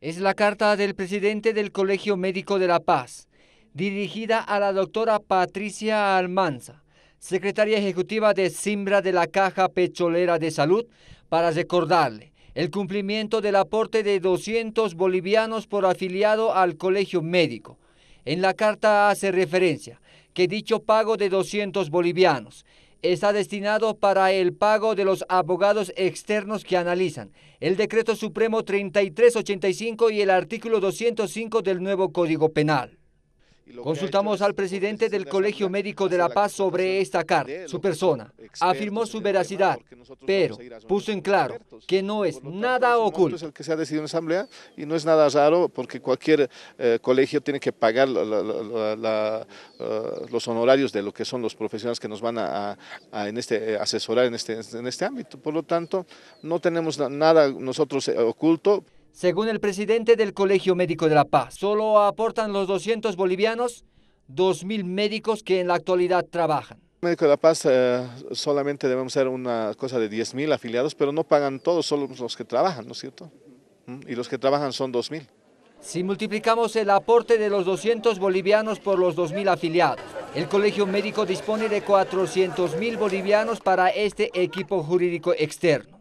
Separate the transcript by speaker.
Speaker 1: Es la carta del presidente del Colegio Médico de La Paz, dirigida a la doctora Patricia Almanza, secretaria ejecutiva de Simbra de la Caja Pecholera de Salud, para recordarle el cumplimiento del aporte de 200 bolivianos por afiliado al Colegio Médico. En la carta hace referencia que dicho pago de 200 bolivianos está destinado para el pago de los abogados externos que analizan el decreto supremo 3385 y el artículo 205 del nuevo Código Penal. Consultamos al presidente del Colegio Médico de La Paz sobre esta carta, su persona. Afirmó su veracidad, pero puso en claro que no es nada oculto. Es el
Speaker 2: que se ha decidido en asamblea y no es nada raro porque cualquier eh, colegio tiene que pagar eh, los honorarios de lo que son los profesionales que nos van a, en este, eh, asesorar en este, en este ámbito. Por lo tanto, no tenemos nada nosotros oculto.
Speaker 1: Según el presidente del Colegio Médico de La Paz, solo aportan los 200 bolivianos 2.000 médicos que en la actualidad trabajan.
Speaker 2: Médico de la Paz eh, solamente debemos ser una cosa de 10.000 afiliados, pero no pagan todos, solo los que trabajan, ¿no es cierto? Mm, y los que trabajan son 2.000.
Speaker 1: Si multiplicamos el aporte de los 200 bolivianos por los 2.000 afiliados, el Colegio Médico dispone de 400.000 bolivianos para este equipo jurídico externo.